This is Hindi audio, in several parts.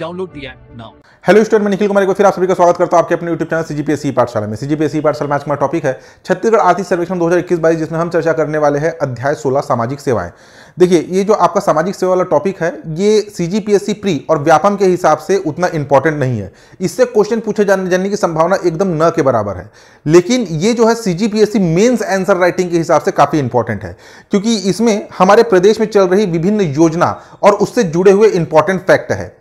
डाउनलोड दिया नाउ हेलो स्टूडेंट मैं निखिल कुमार को फिर आप सभी का स्वागत करता हूं आपके अपने यूट्यूब चैनल सीजीपीएससी पाठशाला में सीजीपीएससी पाठशाला में आज हमारा टॉपिक है छत्तीसगढ़ आर्थिक सर्वेक्षण 2021-22 जिसमें हम चर्चा करने वाले हैं अध्याय 16 सामाजिक सेवाएं देखिए ये जो आपका सामाजिक सेवा वाला टॉपिक है ये सीजीपीएससी प्री और व्यापम के हिसाब से उतना इंपॉर्टेंट नहीं है इससे क्वेश्चन पूछे जाने जाने की संभावना एकदम न के बराबर है लेकिन ये जो है सीजीपीएससी मेंस आंसर राइटिंग के हिसाब से काफ़ी इंपॉर्टेंट है क्योंकि इसमें हमारे प्रदेश में चल रही विभिन्न योजना और उससे जुड़े हुए इंपॉर्टेंट फैक्ट है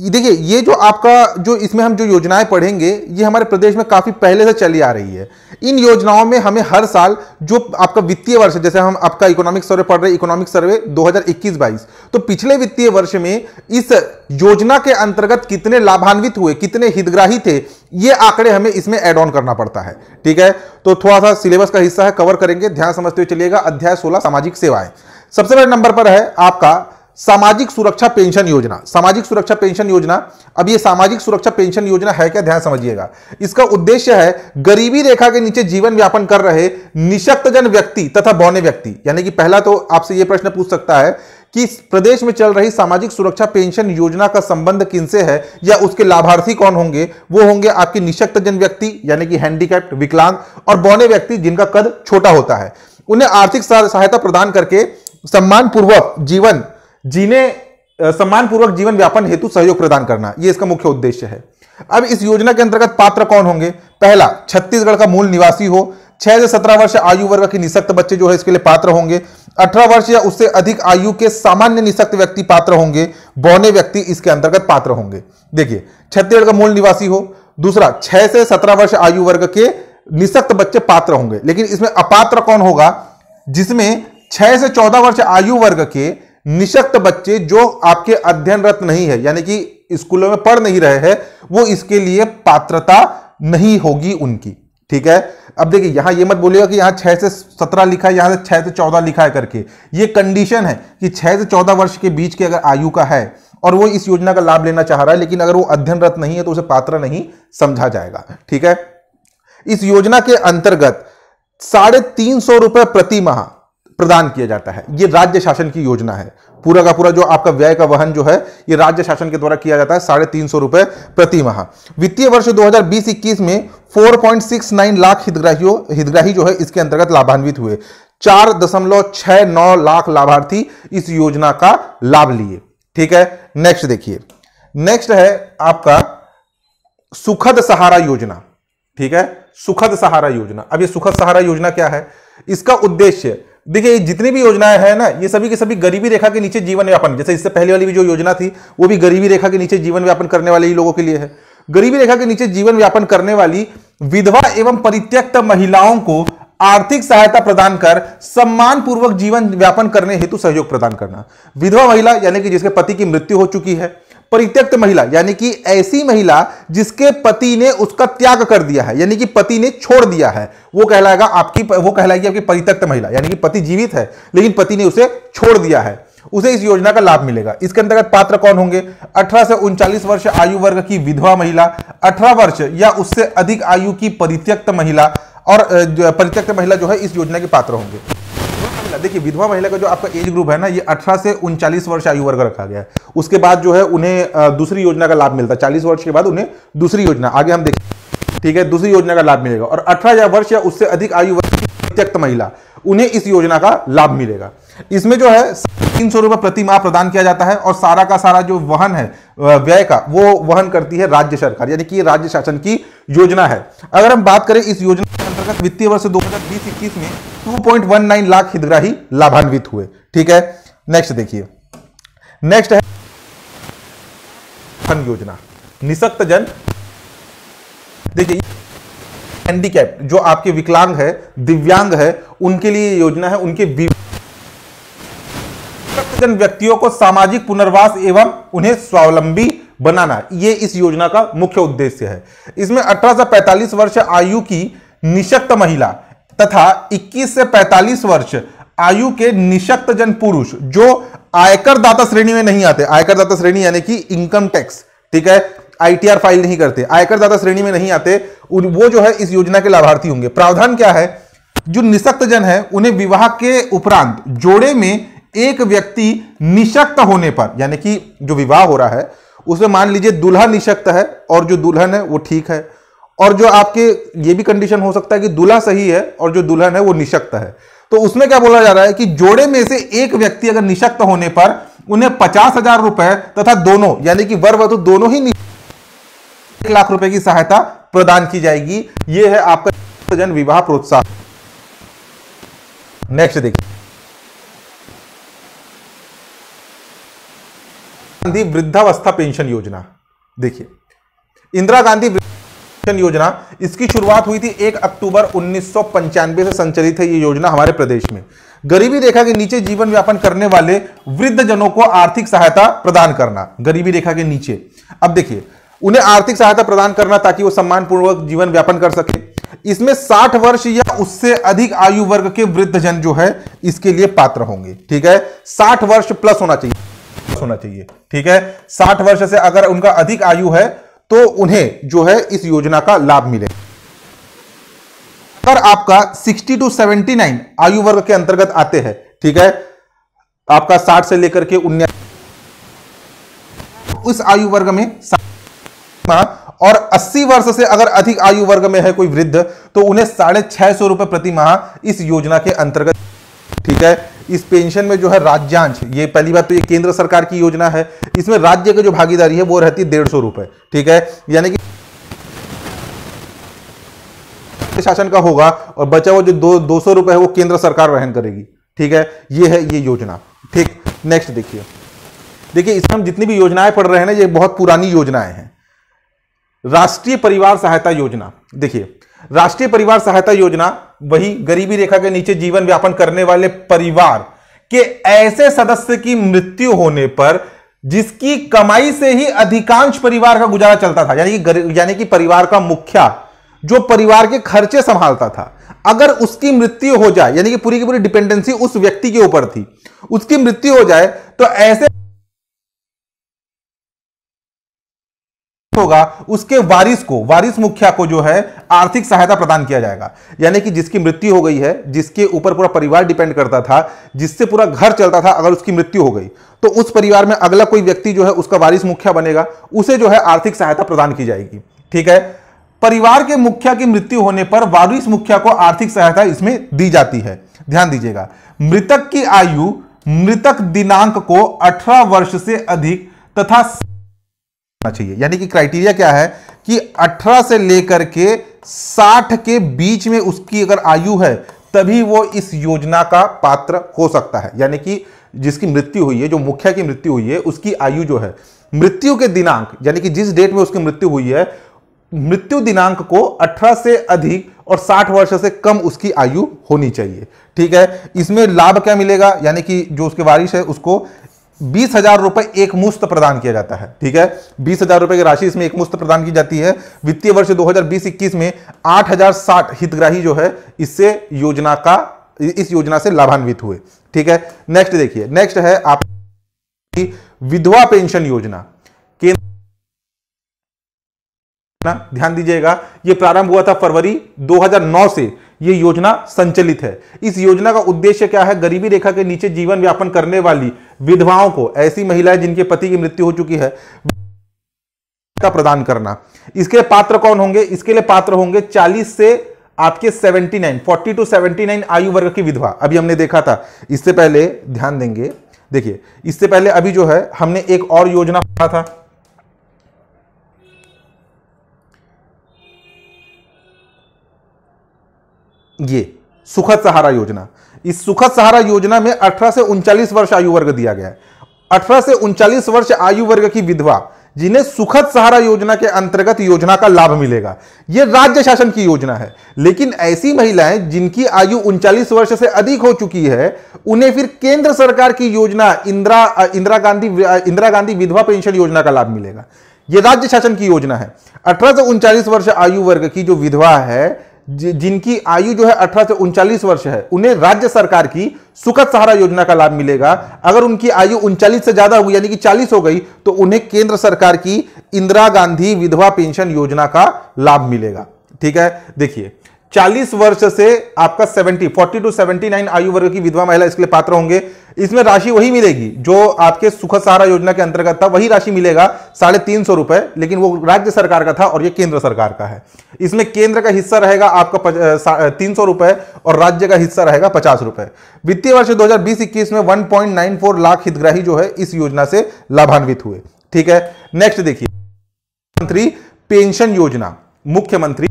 देखिए ये जो आपका जो इसमें हम जो योजनाएं पढ़ेंगे ये हमारे प्रदेश में काफ़ी पहले से चली आ रही है इन योजनाओं में हमें हर साल जो आपका वित्तीय वर्ष जैसे हम आपका इकोनॉमिक सर्वे पढ़ रहे हैं इकोनॉमिक सर्वे 2021-22 तो पिछले वित्तीय वर्ष में इस योजना के अंतर्गत कितने लाभान्वित हुए कितने हितग्राही थे ये आंकड़े हमें इसमें एड ऑन करना पड़ता है ठीक है तो थोड़ा सा सिलेबस का हिस्सा है कवर करेंगे ध्यान समझते हुए चलिएगा अध्याय सोलह सामाजिक सेवाएं सबसे पहले नंबर पर है आपका सामाजिक सुरक्षा पेंशन योजना सामाजिक सुरक्षा पेंशन योजना अब ये सामाजिक सुरक्षा पेंशन योजना है क्या ध्यान समझिएगा इसका उद्देश्य है गरीबी रेखा के नीचे जीवन व्यापन कर रहे निशक्तजन व्यक्ति तथा बौने व्यक्ति यानी कि पहला तो आपसे ये प्रश्न पूछ सकता है कि प्रदेश में चल रही सामाजिक सुरक्षा पेंशन योजना का संबंध किनसे है या उसके लाभार्थी कौन होंगे वो होंगे आपके निशक्तजन व्यक्ति यानी कि हैंडीकैप्ट विकलांग और बौने व्यक्ति जिनका कद छोटा होता है उन्हें आर्थिक सहायता प्रदान करके सम्मानपूर्वक जीवन जिन्हें सम्मानपूर्वक जीवन व्यापन हेतु सहयोग प्रदान करना यह इसका मुख्य उद्देश्य है अब इस योजना के अंतर्गत पात्र कौन होंगे पहला छत्तीसगढ़ का मूल निवासी हो छह से सत्रह वर्ष आयु वर्ग के निशक्त बच्चे जो है इसके लिए पात्र होंगे अठारह वर्ष या उससे अधिक आयु के सामान्य निशक्त व्यक्ति पात्र होंगे बौने व्यक्ति इसके अंतर्गत पात्र होंगे देखिए छत्तीसगढ़ का मूल निवासी हो दूसरा छह से सत्रह वर्ष आयु वर्ग के निशक्त बच्चे पात्र होंगे लेकिन इसमें अपात्र कौन होगा जिसमें छह से चौदह वर्ष आयु वर्ग के निशक्त बच्चे जो आपके अध्ययनरत नहीं है यानी कि स्कूलों में पढ़ नहीं रहे हैं वो इसके लिए पात्रता नहीं होगी उनकी ठीक है अब देखिए यहां ये मत बोलिएगा कि यहां छह से सत्रह लिखा है यहां से छह से चौदह लिखा है करके ये कंडीशन है कि छह से चौदह वर्ष के बीच के अगर आयु का है और वो इस योजना का लाभ लेना चाह रहा है लेकिन अगर वो अध्ययनरत नहीं है तो उसे पात्र नहीं समझा जाएगा ठीक है इस योजना के अंतर्गत साढ़े तीन सौ रुपए प्रति माह प्रदान किया जाता है ये राज्य शासन की योजना है पूरा का पूरा जो आपका व्यय का वहन जो है ये राज्य शासन के द्वारा किया जाता है साढ़े तीन सौ रुपए प्रति माह वित्तीय वर्ष 2020-21 में 4.69 लाख हितग्राहियों हितग्राही जो है इसके अंतर्गत लाभान्वित हुए चार दशमलव छह नौ लाख लाभार्थी इस योजना का लाभ लिए ठीक है नेक्स्ट देखिए नेक्स्ट है आपका सुखद सहारा योजना ठीक है सुखद सहारा योजना अब ये सुखद सहारा योजना क्या है इसका उद्देश्य देखिए जितनी भी योजनाएं हैं ना ये सभी के सभी गरीबी रेखा के नीचे जीवन व्यापन जैसे इससे पहले वाली भी जो योजना थी वो भी गरीबी रेखा के नीचे जीवन व्यापन करने वाले ही लोगों के लिए है गरीबी रेखा के नीचे जीवन व्यापन करने वाली विधवा एवं परित्यक्त महिलाओं को आर्थिक सहायता प्रदान कर सम्मान पूर्वक जीवन व्यापन करने हेतु सहयोग प्रदान करना विधवा महिला यानी कि जिसके पति की मृत्यु हो चुकी है परित्यक्त महिला यानी कि ऐसी महिला जिसके पति ने उसका त्याग कर दिया है यानी कि पति ने छोड़ दिया है वो कहलाएगा आपकी वो कहलाएगी आपकी परित्यक्त महिला यानी कि पति जीवित है लेकिन पति ने उसे छोड़ दिया है उसे इस योजना का लाभ मिलेगा इसके अंतर्गत पात्र कौन होंगे 18 से उनचालीस वर्ष आयु वर्ग की विधवा महिला 18 वर्ष या उससे अधिक आयु की परित्यक्त महिला और परित्यक्त महिला जो है इस योजना के पात्र होंगे देखिए विधवा महिला का जो आपका एज ग्रुप है ना ये 18 से उनचालीस वर्ष आयु वर्ग रखा गया है उसके बाद जो है उन्हें दूसरी योजना का लाभ मिलता है चालीस वर्ष के बाद उन्हें दूसरी योजना आगे हम देखें ठीक है दूसरी योजना का लाभ मिलेगा और अठारह वर्ष या उससे अधिक आयु वर्ग की महिला उन्हें इस योजना का लाभ मिलेगा इसमें जो है तीन सौ रुपये प्रति माह प्रदान किया जाता है और सारा का सारा जो वहन है व्यय का वो वहन करती है राज्य सरकार यानी कि राज्य शासन की योजना है अगर हम बात करें इस योजना के अंतर्गत वित्तीय वर्ष दो हज़ार में 2.19 लाख हितग्राही लाभान्वित हुए ठीक है नेक्स्ट देखिए नेक्स्ट है योजना निशक्त जन देखिए हैंडीकैप जो आपके विकलांग है दिव्यांग है उनके लिए योजना है उनके जन व्यक्तियों को सामाजिक पुनर्वास एवं उन्हें स्वावलंबी बनाना ये इस योजना का मुख्य उद्देश्य है इसमें 18 से 45 वर्ष आयु की निशक्त महिला तथा 21 से 45 वर्ष आयु के निशक्त जन पुरुष जो आयकर दाता श्रेणी में नहीं आते आयकर दाता श्रेणी यानी कि इनकम टैक्स ठीक है आईटीआर फाइल नहीं करते आयकर दाता श्रेणी में नहीं आते वो जो है इस योजना के लाभार्थी होंगे प्रावधान क्या है जो निशक्त जन है उन्हें विवाह के उपरांत जोड़े में एक व्यक्ति निशक्त होने पर यानी कि जो विवाह हो रहा है उसमें मान लीजिए दुल्हा निशक्त है और जो दुल्हन है वो ठीक है और जो आपके ये भी कंडीशन हो सकता है कि दुल्हा सही है और जो दुल्हन है वो निशक्त है तो उसमें क्या बोला जा रहा है कि जोड़े में से एक व्यक्ति अगर निशक्त होने पर उन्हें पचास हजार रुपए तथा दोनों यानी कि वर वधु तो दोनों ही एक लाख रुपए की सहायता प्रदान की जाएगी यह है आपका जन विवाह प्रोत्साहन नेक्स्ट देखिए गांधी वृद्धावस्था पेंशन योजना देखिए इंदिरा गांधी पेंशन योजना इसकी शुरुआत हुई थी 1 अक्टूबर उन्नीस से संचालित है ये योजना हमारे प्रदेश में गरीबी रेखा के नीचे जीवन व्यापन करने वाले वृद्ध जनों को आर्थिक सहायता प्रदान करना गरीबी रेखा के नीचे अब देखिए उन्हें आर्थिक सहायता प्रदान करना ताकि वो सम्मानपूर्वक जीवन व्यापन कर सके इसमें 60 वर्ष या उससे अधिक आयु वर्ग के वृद्ध जन जो है इसके लिए पात्र होंगे ठीक है 60 वर्ष प्लस होना चाहिए होना चाहिए ठीक है साठ वर्ष से अगर उनका अधिक आयु है तो उन्हें जो है इस योजना का लाभ मिले अगर आपका 60 टू 79 आयु वर्ग के अंतर्गत आते हैं ठीक है आपका 60 से लेकर के उन्नीस उस आयु वर्ग में और 80 वर्ष से अगर अधिक आयु वर्ग में है कोई वृद्ध तो उन्हें साढ़े छह सौ रुपए प्रति माह इस योजना के अंतर्गत ठीक है इस पेंशन में जो है राज्यांश ये पहली बात तो ये केंद्र सरकार की योजना है इसमें राज्य की जो भागीदारी है वो रहती है डेढ़ सौ रुपए ठीक है यानी कि शासन का होगा और बचा हुआ जो दो दो सौ रुपए है वो केंद्र सरकार वहन करेगी ठीक है ये है ये योजना ठीक नेक्स्ट देखिए देखिए इसमें हम जितनी भी योजनाएं पढ़ रहे हैं ना ये बहुत पुरानी योजनाएं हैं राष्ट्रीय परिवार सहायता योजना देखिए राष्ट्रीय परिवार सहायता योजना वही गरीबी रेखा के नीचे जीवन व्यापन करने वाले परिवार के ऐसे सदस्य की मृत्यु होने पर जिसकी कमाई से ही अधिकांश परिवार का गुजारा चलता था यानी कि यानी कि परिवार का मुखिया जो परिवार के खर्चे संभालता था अगर उसकी मृत्यु हो जाए यानी कि पूरी की पूरी डिपेंडेंसी उस व्यक्ति के ऊपर थी उसकी मृत्यु हो जाए तो ऐसे होगा उसके वारिस को वारिस मुखिया को जो है आर्थिक सहायता प्रदान किया जाएगा यानी कि जिसकी मृत्यु हो गई है जिसके ऊपर पूरा परिवार डिपेंड करता था जिससे पूरा घर चलता था अगर उसकी मृत्यु हो गई तो उस परिवार में अगला कोई व्यक्ति जो है उसका वारिस मुखिया बनेगा उसे जो है आर्थिक सहायता प्रदान की जाएगी ठीक है परिवार के मुखिया की मृत्यु होने पर वारिस मुखिया को आर्थिक सहायता इसमें दी जाती है ध्यान दीजिएगा मृतक की आयु मृतक दिनांक को अठारह वर्ष से अधिक तथा होना चाहिए यानी कि क्राइटेरिया क्या है कि 18 से लेकर के 60 के बीच में उसकी अगर आयु है तभी वो इस योजना का पात्र हो सकता है यानी कि जिसकी मृत्यु हुई है जो मुखिया की मृत्यु हुई है उसकी आयु जो है मृत्यु के दिनांक यानी कि जिस डेट में उसकी मृत्यु हुई है मृत्यु दिनांक को 18 से अधिक और 60 वर्ष से कम उसकी आयु होनी चाहिए ठीक है इसमें लाभ क्या मिलेगा यानी कि जो उसके वारिश है उसको बीस हजार रुपए एक मुश्त प्रदान किया जाता है ठीक है बीस हजार रुपए की राशि इसमें एक मुश्त प्रदान की जाती है वित्तीय वर्ष 2020-21 में 8060 हितग्राही जो है इससे योजना का इस योजना से लाभान्वित हुए ठीक है नेक्स्ट देखिए नेक्स्ट है आप विधवा पेंशन योजना केंद्र ध्यान दीजिएगा यह प्रारंभ हुआ था फरवरी 2009 से ये योजना संचालित है इस योजना का उद्देश्य क्या है गरीबी रेखा के नीचे जीवन व्यापन करने वाली विधवाओं को ऐसी महिलाएं जिनके पति की मृत्यु हो चुकी है प्रदान करना इसके पात्र कौन होंगे इसके लिए पात्र होंगे 40 से आपके 79 40 टू 79 आयु वर्ग की विधवा अभी हमने देखा था इससे पहले ध्यान देंगे देखिए इससे पहले अभी जो है हमने एक और योजना पढ़ा था ये सुखद सहारा योजना इस सुखद सहारा योजना में अठारह से उनचालीस वर्ष आयु वर्ग दिया गया है अठारह से उनचालीस वर्ष आयु वर्ग की विधवा जिन्हें सुखद सहारा योजना के अंतर्गत योजना का लाभ मिलेगा यह राज्य शासन की योजना है लेकिन ऐसी महिलाएं जिनकी आयु उनचालीस वर्ष से अधिक हो चुकी है उन्हें फिर केंद्र सरकार की योजना इंदिरा इंदिरा गांधी इंदिरा गांधी विधवा पेंशन योजना का लाभ मिलेगा यह राज्य शासन की योजना है अठारह से उनचालीस वर्ष आयु वर्ग की जो विधवा है जिनकी आयु जो है अठारह से उनचालीस वर्ष है उन्हें राज्य सरकार की सुखद सहारा योजना का लाभ मिलेगा अगर उनकी आयु उनचालीस से ज्यादा हुई यानी कि चालीस हो गई तो उन्हें केंद्र सरकार की इंदिरा गांधी विधवा पेंशन योजना का लाभ मिलेगा ठीक है देखिए 40 वर्ष से आपका 70 40 टू 79 आयु वर्ग की विधवा महिला इसके लिए पात्र होंगे इसमें राशि वही मिलेगी जो आपके सुख सहारा योजना के अंतर्गत था वही राशि मिलेगा साढ़े तीन सौ रुपए लेकिन वो राज्य सरकार का था और ये केंद्र सरकार का है इसमें केंद्र का हिस्सा रहेगा आपका तीन सौ रुपए और राज्य का हिस्सा रहेगा पचास रुपए वित्तीय वर्ष दो हजार बीस इक्कीस में one point nine four lakh हितग्राही जो है इस योजना से लाभान्वित हुए ठीक है नेक्स्ट देखिए मुख्यमंत्री पेंशन योजना मुख्यमंत्री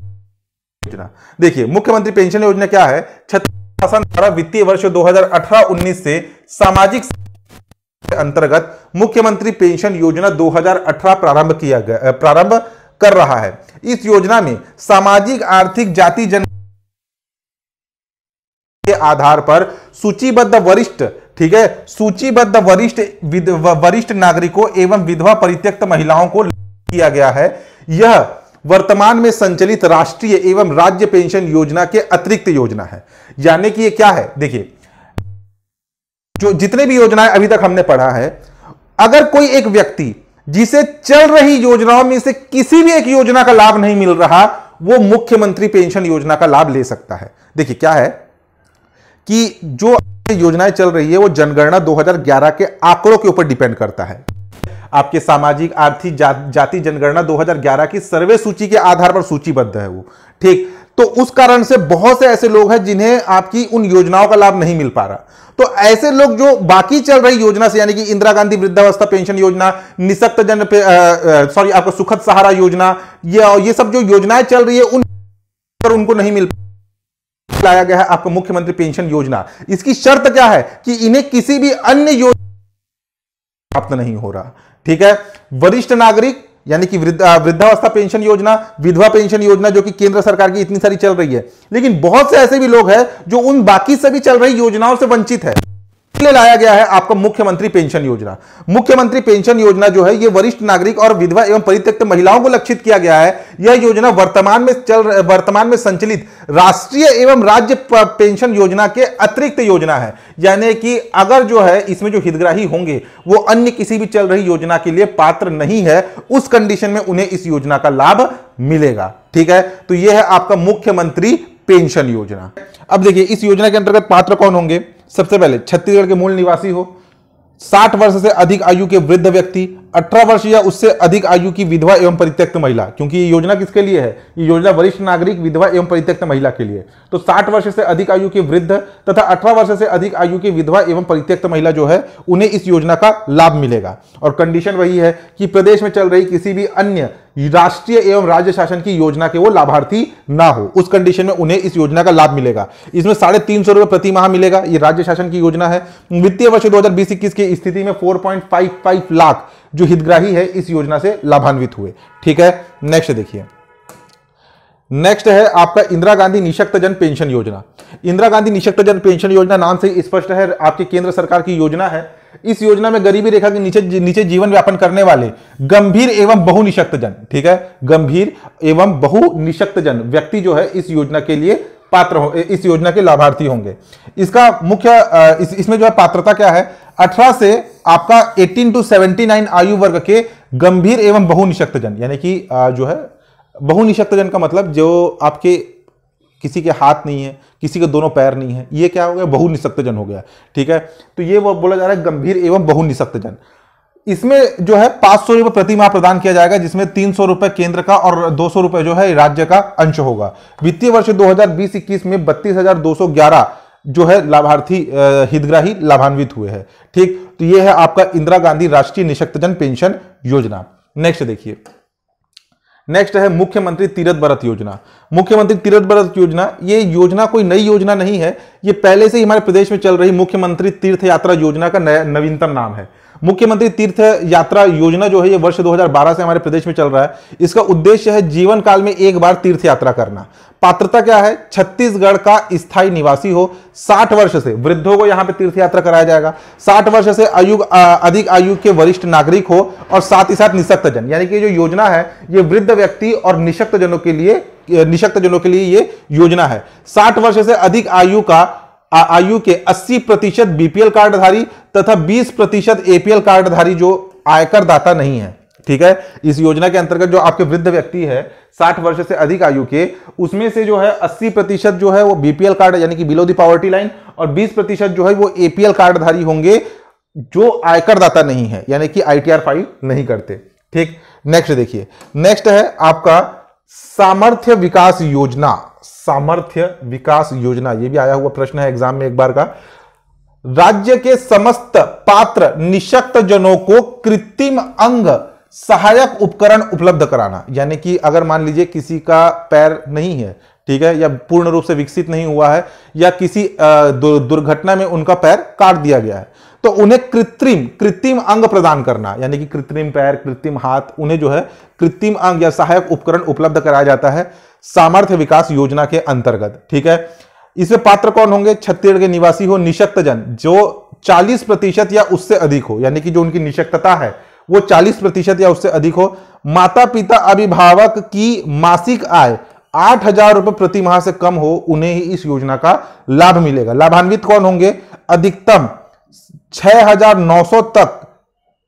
योजना देखिए मुख्यमंत्री पेंशन योजना क्या है छत्तीसगढ़ द्वारा वित्तीय वर्ष 2018-19 से सामाजिक अंतर्गत मुख्यमंत्री पेंशन योजना 2018 प्रारंभ किया गया प्रारंभ कर रहा है इस योजना में सामाजिक आर्थिक जाति जन के आधार पर सूचीबद्ध वरिष्ठ ठीक है सूचीबद्ध वरिष्ठ वरिष्ठ नागरिकों एवं विधवा परित्यक्त महिलाओं को किया गया है यह वर्तमान में संचालित राष्ट्रीय एवं राज्य पेंशन योजना के अतिरिक्त योजना है यानी कि ये क्या है देखिए जो जितने भी योजनाएं अभी तक हमने पढ़ा है अगर कोई एक व्यक्ति जिसे चल रही योजनाओं में से किसी भी एक योजना का लाभ नहीं मिल रहा वो मुख्यमंत्री पेंशन योजना का लाभ ले सकता है देखिए क्या है कि जो योजनाएं चल रही है वो जनगणना 2011 के आंकड़ों के ऊपर डिपेंड करता है आपके सामाजिक आर्थिक जाति जनगणना 2011 की सर्वे सूची के आधार पर सूचीबद्ध है वो ठीक तो उस कारण से बहुत से ऐसे लोग हैं जिन्हें आपकी उन योजनाओं का लाभ नहीं मिल पा रहा तो ऐसे लोग जो बाकी चल रही योजना से यानी कि इंदिरा गांधी वृद्धावस्था पेंशन योजना निशक्त जन सॉरी आपका सुखद सहारा योजना ये ये सब जो योजनाएं चल रही है उन पर उनको नहीं मिल लाया गया है आपको मुख्यमंत्री पेंशन योजना इसकी शर्त क्या है कि इन्हें किसी भी अन्य योजना प्राप्त नहीं हो रहा ठीक है वरिष्ठ नागरिक यानी कि वृद्धावस्था पेंशन योजना विधवा पेंशन योजना जो कि केंद्र सरकार की इतनी सारी चल रही है लेकिन बहुत से ऐसे भी लोग हैं जो उन बाकी सभी चल रही योजनाओं से वंचित है लिए लाया गया है आपका मुख्यमंत्री पेंशन योजना मुख्यमंत्री पेंशन योजना जो है ये वरिष्ठ नागरिक और विधवा एवं परित्यक्त महिलाओं को लक्षित किया गया है यह योजना वर्तमान में चल वर्तमान में संचालित राष्ट्रीय एवं राज्य पेंशन योजना के अतिरिक्त योजना है यानी कि अगर जो है इसमें जो हितग्राही होंगे वो अन्य किसी भी चल रही योजना के लिए पात्र नहीं है उस कंडीशन में उन्हें इस योजना का लाभ मिलेगा ठीक है तो यह है आपका मुख्यमंत्री पेंशन योजना अब देखिए इस योजना के अंतर्गत पात्र कौन होंगे सबसे पहले छत्तीसगढ़ के मूल निवासी हो साठ वर्ष से अधिक आयु के वृद्ध व्यक्ति अठारह वर्ष या उससे अधिक आयु की विधवा एवं परित्यक्त महिला क्योंकि ये योजना किसके लिए है ये योजना वरिष्ठ नागरिक विधवा एवं परित्यक्त महिला के लिए तो 60 वर्ष से अधिक आयु के वृद्ध तथा 18 वर्ष से अधिक आयु की विधवा एवं परित्यक्त महिला जो है उन्हें इस योजना का लाभ मिलेगा और कंडीशन वही है कि प्रदेश में चल रही किसी भी अन्य राष्ट्रीय एवं राज्य शासन की योजना के वो लाभार्थी ना हो उस कंडीशन में उन्हें इस योजना का लाभ मिलेगा इसमें साढ़े तीन सौ रुपए प्रति माह मिलेगा ये राज्य शासन की योजना है वित्तीय वर्ष दो हजार की स्थिति में फोर लाख जो हितग्राही है इस योजना से लाभान्वित हुए ठीक है नेक्स्ट देखिए नेक्स्ट है आपका इंदिरा गांधी निशक्त जन पेंशन योजना इंदिरा गांधी जन पेंशन योजना नाम से स्पष्ट है आपकी केंद्र सरकार की योजना है इस योजना में गरीबी रेखा के नीचे नीचे जीवन व्यापन करने वाले गंभीर एवं जन ठीक है गंभीर एवं जन व्यक्ति जो है इस योजना के लिए पात्र हो इस योजना के लाभार्थी होंगे इसका मुख्य इस, इसमें जो है पात्रता क्या है 18 से आपका 18 टू 79 आयु वर्ग के गंभीर एवं बहुनिशक्त जन यानी कि जो है बहुनिशक्तजन का मतलब जो आपके किसी के हाथ नहीं है किसी के दोनों पैर नहीं है ये क्या हो गया बहुनिशक्तजन हो गया ठीक है तो ये वो बोला जा रहा है गंभीर एवं बहुनिशक्तजन इसमें जो है पांच सौ रुपये प्रति माह प्रदान किया जाएगा जिसमें तीन सौ रुपये केंद्र का और दो सौ रुपये जो है राज्य का अंश होगा वित्तीय वर्ष बीस इक्कीस में बत्तीस हजार दो सौ ग्यारह जो है लाभार्थी हितग्राही लाभान्वित हुए हैं ठीक तो ये है आपका इंदिरा गांधी राष्ट्रीय निशक्तजन पेंशन योजना नेक्स्ट देखिए नेक्स्ट है मुख्यमंत्री तीरथ भरत योजना मुख्यमंत्री तीरथ भरत योजना ये योजना कोई नई योजना नहीं है ये पहले से ही हमारे प्रदेश में चल रही मुख्यमंत्री तीर्थ यात्रा योजना का नया नवीनतम नाम है मुख्यमंत्री तीर्थ यात्रा योजना जो है ये वर्ष 2012 से हमारे प्रदेश में चल रहा है इसका उद्देश्य है जीवन काल में एक बार तीर्थ यात्रा करना पात्रता क्या है छत्तीसगढ़ का स्थायी निवासी हो 60 वर्ष से वृद्धों को यहां पे तीर्थ यात्रा कराया जाएगा 60 वर्ष से आयु अधिक आयु के वरिष्ठ नागरिक हो और साथ ही साथ निशक्त जन यानी कि जो योजना है ये वृद्ध व्यक्ति और निशक्त जनों के लिए निशक्त जनों के लिए ये योजना है 60 वर्ष से अधिक आयु का आयु के 80 प्रतिशत बीपीएल कार्डधारी तथा 20 प्रतिशत एपीएल कार्डधारी जो आयकर दाता नहीं है ठीक है इस योजना के अंतर्गत जो आपके वृद्ध व्यक्ति है 60 वर्ष से अधिक आयु के उसमें से जो है 80 प्रतिशत जो है वो बीपीएल कार्ड यानी कि बिलो दी पॉवर्टी लाइन और 20 प्रतिशत जो है वो एपीएल कार्डधारी होंगे जो आयकर दाता नहीं है यानी कि आईटीआर फाइल नहीं करते ठीक नेक्स्ट देखिए नेक्स्ट है आपका सामर्थ्य विकास योजना सामर्थ्य विकास योजना यह भी आया हुआ प्रश्न है एग्जाम में एक बार का राज्य के समस्त पात्र निशक्त जनों को कृत्रिम अंग सहायक उपकरण उपलब्ध कराना यानी कि अगर मान लीजिए किसी का पैर नहीं है ठीक है या पूर्ण रूप से विकसित नहीं हुआ है या किसी दुर्घटना में उनका पैर काट दिया गया है तो उन्हें कृत्रिम कृत्रिम अंग प्रदान करना यानी कि कृत्रिम पैर कृत्रिम हाथ उन्हें जो है कृत्रिम अंग या सहायक उपकरण उपलब्ध कराया जाता है सामर्थ्य विकास योजना के अंतर्गत ठीक है इसमें पात्र कौन होंगे छत्तीसगढ़ के निवासी हो जन जो 40 प्रतिशत या उससे अधिक हो यानी कि जो उनकी निशक्तता है वो 40 प्रतिशत या उससे अधिक हो माता पिता अभिभावक की मासिक आय आठ हजार रुपए प्रति माह से कम हो उन्हें ही इस योजना का लाभ मिलेगा लाभान्वित कौन होंगे अधिकतम 6,900 तक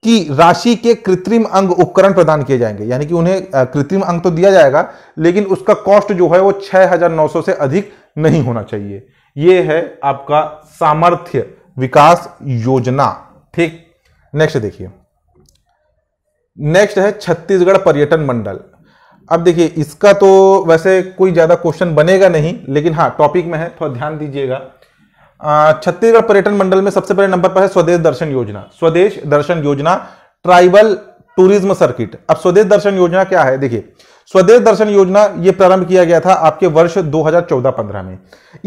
की राशि के कृत्रिम अंग उपकरण प्रदान किए जाएंगे यानी कि उन्हें कृत्रिम अंग तो दिया जाएगा लेकिन उसका कॉस्ट जो है वो 6,900 से अधिक नहीं होना चाहिए ये है आपका सामर्थ्य विकास योजना ठीक नेक्स्ट देखिए नेक्स्ट है छत्तीसगढ़ पर्यटन मंडल अब देखिए इसका तो वैसे कोई ज़्यादा क्वेश्चन बनेगा नहीं लेकिन हाँ टॉपिक में है थोड़ा ध्यान दीजिएगा छत्तीसगढ़ पर्यटन मंडल में सबसे पहले नंबर पर है स्वदेश दर्शन योजना स्वदेश दर्शन योजना ट्राइबल टूरिज्म सर्किट अब स्वदेश दर्शन योजना क्या है देखिए स्वदेश दर्शन योजना यह प्रारंभ किया गया था आपके वर्ष 2014-15 में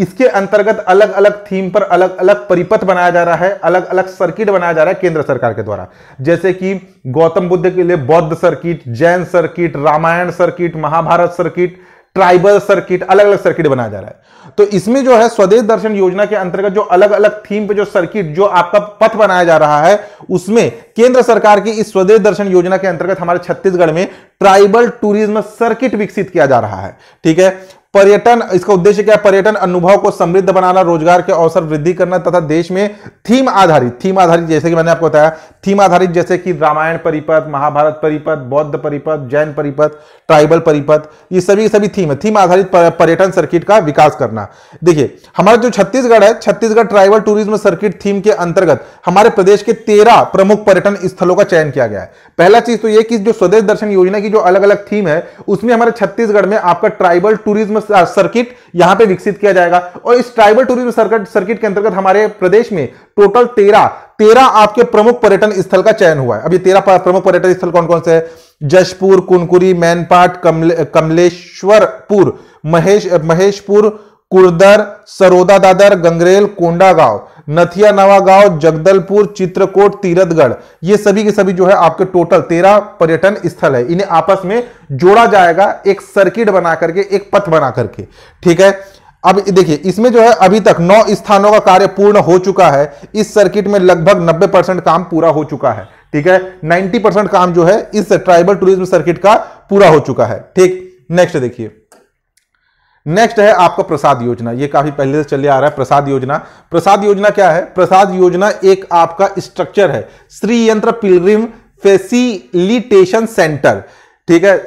इसके अंतर्गत अलग अलग थीम पर अलग अलग परिपथ बनाया जा रहा है अलग अलग सर्किट बनाया जा रहा है केंद्र सरकार के द्वारा जैसे कि गौतम बुद्ध के लिए बौद्ध circuit Jain circuit Ramayana circuit Mahabharata circuit tribal circuit अलग अलग सर्किट बनाया जा रहा है तो इसमें जो है स्वदेश दर्शन योजना के अंतर्गत जो अलग अलग थीम पे जो सर्किट जो आपका पथ बनाया जा रहा है उसमें केंद्र सरकार की इस स्वदेश दर्शन योजना के अंतर्गत हमारे छत्तीसगढ़ में ट्राइबल टूरिज्म सर्किट विकसित किया जा रहा है ठीक है पर्यटन इसका उद्देश्य क्या है पर्यटन अनुभव को समृद्ध बनाना रोजगार के अवसर वृद्धि करना तथा देश में थीम आधारित थीम आधारित जैसे कि मैंने आपको बताया थीम आधारित जैसे कि रामायण परिपथ महाभारत परिपथ बौद्ध परिपथ जैन परिपथ ट्राइबल परिपथ ये सभी सभी थीम है थीम आधारित पर्यटन सर्किट का विकास करना देखिए हमारा जो छत्तीसगढ़ है Chhattisgarh tribal tourism circuit theme के अंतर्गत हमारे प्रदेश के तेरह प्रमुख पर्यटन स्थलों का चयन किया गया है पहला चीज तो यह कि जो स्वदेश दर्शन योजना की जो अलग अलग थीम है उसमें हमारे छत्तीसगढ़ में आपका ट्राइबल टूरिज्म सर्किट यहां पे विकसित किया जाएगा और इस ट्राइबल टूरिज्म सर्किट सर्किट के अंतर्गत हमारे प्रदेश में टोटल तेरह तेरह आपके प्रमुख पर्यटन स्थल का चयन हुआ है अभी तेरह प्रमुख पर्यटन स्थल कौन कौन से है जशपुर कुनकुरी मैनपाट कमले, कमलेश्वरपुर महेश महेशपुर कुर्दर सरोदा दादर गंगरेल कोंडा गांव नथिया नवा गांव जगदलपुर चित्रकोट तीरथगढ़ ये सभी के सभी जो है आपके टोटल तेरह पर्यटन स्थल है इन्हें आपस में जोड़ा जाएगा एक सर्किट बना करके एक पथ बना करके ठीक है अब देखिए इसमें जो है अभी तक नौ स्थानों का कार्य पूर्ण हो चुका है इस सर्किट में लगभग 90 परसेंट काम पूरा हो चुका है ठीक है 90 परसेंट काम जो है इस ट्राइबल टूरिज्म सर्किट का पूरा हो चुका है ठीक नेक्स्ट देखिए नेक्स्ट है आपका प्रसाद योजना ये काफी पहले से चले आ रहा है प्रसाद योजना प्रसाद योजना क्या है प्रसाद योजना एक आपका स्ट्रक्चर है श्री यंत्र पिलग्रिम फेसिलिटेशन सेंटर ठीक है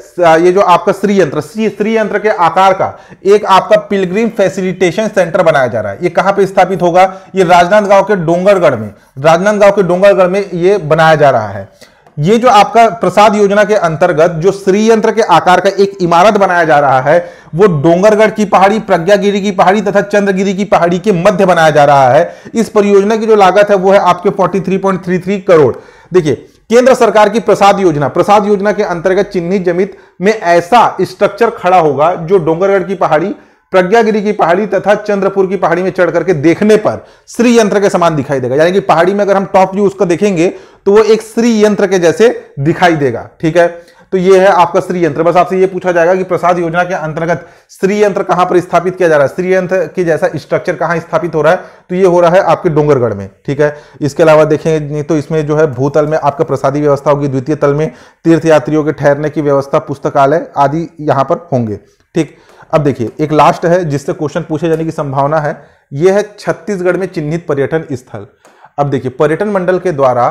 ये जो आपका श्री यंत्र श्री यंत्र के आकार का एक आपका पिलग्रिम फैसिलिटेशन सेंटर बनाया जा रहा है ये कहां पे स्थापित होगा ये राजनांदगांव के डोंगरगढ़ में राजनांदगांव के डोंगरगढ़ में ये बनाया जा रहा है ये जो आपका प्रसाद योजना के अंतर्गत जो श्रीयंत्र के आकार का एक इमारत बनाया जा रहा है वो डोंगरगढ़ की पहाड़ी प्रज्ञागिरी की पहाड़ी तथा चंद्रगिरी की पहाड़ी के मध्य बनाया जा रहा है इस परियोजना की जो लागत है वो है आपके 43.33 करोड़ देखिए केंद्र सरकार की प्रसाद योजना प्रसाद योजना के अंतर्गत चिन्हित जमित में ऐसा स्ट्रक्चर खड़ा होगा जो डोंगरगढ़ की पहाड़ी प्रज्ञागिरी की पहाड़ी तथा चंद्रपुर की पहाड़ी में चढ़ करके देखने पर श्री यंत्र के समान दिखाई देगा यानी कि पहाड़ी में अगर हम टॉप व्यू उसका देखेंगे तो वो एक श्री यंत्र के जैसे दिखाई देगा ठीक है तो ये है आपका श्री यंत्र बस आपसे ये पूछा जाएगा कि प्रसाद योजना के अंतर्गत श्री यंत्र कहां पर स्थापित किया जा रहा है श्री यंत्र के जैसा स्ट्रक्चर कहां स्थापित हो रहा है तो ये हो रहा है आपके डोंगरगढ़ में ठीक है इसके अलावा देखें तो इसमें जो है भूतल में आपका प्रसादी व्यवस्था होगी द्वितीय तल में तीर्थयात्रियों के ठहरने की व्यवस्था पुस्तकालय आदि यहां पर होंगे ठीक अब देखिए एक लास्ट है जिससे क्वेश्चन पूछे जाने की संभावना है यह है छत्तीसगढ़ में चिन्हित पर्यटन स्थल अब देखिए पर्यटन मंडल के द्वारा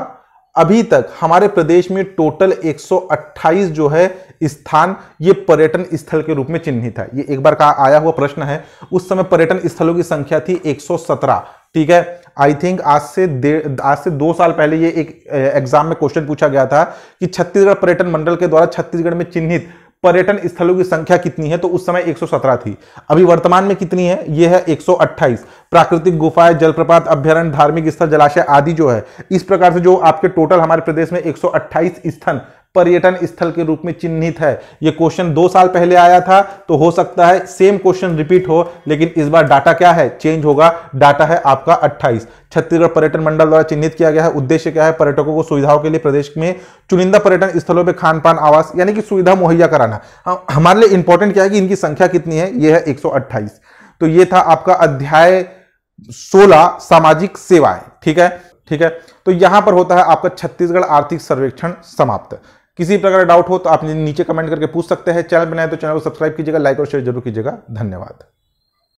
अभी तक हमारे प्रदेश में टोटल 128 जो है स्थान ये पर्यटन स्थल के रूप में चिन्हित है ये एक बार का आया हुआ प्रश्न है उस समय पर्यटन स्थलों की संख्या थी 117 ठीक है आई थिंक आज से आज से दो साल पहले ये एक एग्जाम में क्वेश्चन पूछा गया था कि छत्तीसगढ़ पर्यटन मंडल के द्वारा छत्तीसगढ़ में चिन्हित पर्यटन स्थलों की संख्या कितनी है तो उस समय 117 थी अभी वर्तमान में कितनी है यह है 128 प्राकृतिक गुफाएं जलप्रपात अभ्यारण्य धार्मिक स्थल जलाशय आदि जो है इस प्रकार से जो आपके टोटल हमारे प्रदेश में 128 स्थल पर्यटन स्थल के रूप में चिन्हित है यह क्वेश्चन दो साल पहले आया था तो हो सकता है सेम क्वेश्चन रिपीट हो लेकिन इस बार डाटा क्या है चेंज होगा डाटा है आपका 28 छत्तीसगढ़ पर्यटन मंडल द्वारा चिन्हित किया गया है उद्देश्य क्या है पर्यटकों को सुविधाओं के लिए प्रदेश में चुनिंदा पर्यटन स्थलों पर खान पान आवास यानी कि सुविधा मुहैया कराना हाँ, हमारे लिए इंपॉर्टेंट क्या है कि इनकी संख्या कितनी है यह है एक तो यह था आपका अध्याय सोलह सामाजिक सेवाएं ठीक है ठीक है तो यहां पर होता है आपका छत्तीसगढ़ आर्थिक सर्वेक्षण समाप्त किसी प्रकार डाउट हो तो आप नीचे कमेंट करके पूछ सकते हैं चैनल बनाए तो चैनल को सब्सक्राइब कीजिएगा लाइक और शेयर जरूर कीजिएगा धन्यवाद